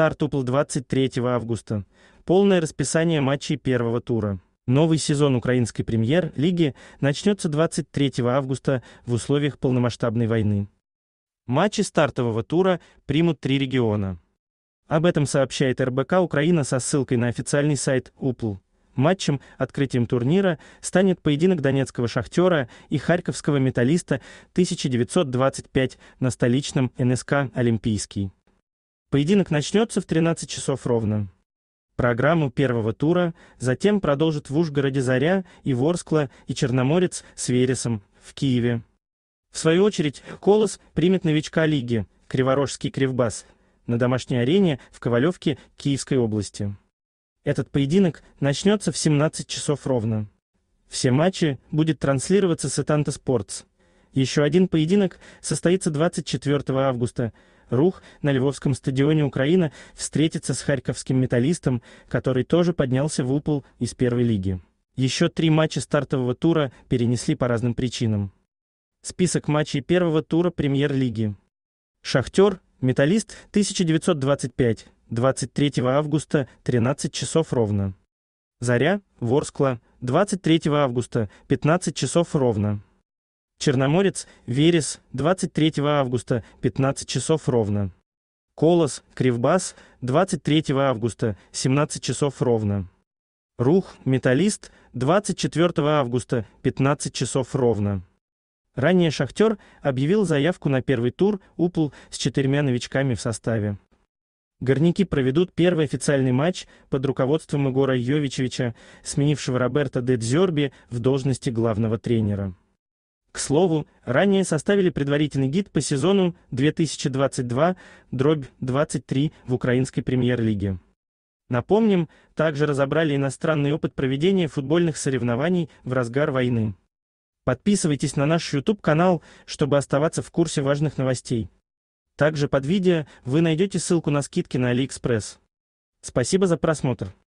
Старт упал 23 августа. Полное расписание матчей первого тура. Новый сезон украинской премьер-лиги начнется 23 августа в условиях полномасштабной войны. Матчи стартового тура примут три региона. Об этом сообщает РБК Украина со ссылкой на официальный сайт УПЛ. Матчем, открытием турнира, станет поединок донецкого «Шахтера» и харьковского «Металлиста» 1925 на столичном НСК «Олимпийский». Поединок начнется в 13 часов ровно. Программу первого тура затем продолжит в Ужгороде «Заря» и «Ворскла» и «Черноморец» с «Вересом» в Киеве. В свою очередь «Колос» примет новичка лиги, Криворожский «Кривбас», на домашней арене в Ковалевке Киевской области. Этот поединок начнется в 17 часов ровно. Все матчи будет транслироваться с Этанта Спортс. Еще один поединок состоится 24 августа Рух на Львовском стадионе Украина встретится с харьковским металлистом, который тоже поднялся в УПЛ из первой лиги. Еще три матча стартового тура перенесли по разным причинам. Список матчей первого тура Премьер-лиги. Шахтер, Металлист, 1925, 23 августа, 13 часов ровно. Заря, Ворскла, 23 августа, 15 часов ровно. Черноморец, Верес, 23 августа, 15 часов ровно. Колос, Кривбас, 23 августа, 17 часов ровно. Рух, Металлист, 24 августа, 15 часов ровно. Ранее «Шахтер» объявил заявку на первый тур УПЛ с четырьмя новичками в составе. Горняки проведут первый официальный матч под руководством Егора Йовичевича, сменившего Роберта Дедзерби в должности главного тренера. К слову, ранее составили предварительный гид по сезону 2022-23 в украинской премьер-лиге. Напомним, также разобрали иностранный опыт проведения футбольных соревнований в разгар войны. Подписывайтесь на наш YouTube-канал, чтобы оставаться в курсе важных новостей. Также под видео вы найдете ссылку на скидки на AliExpress. Спасибо за просмотр.